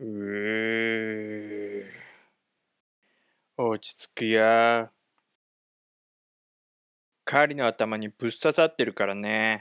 うー落ち着くや。狩りの頭にぶっ刺さってるからね。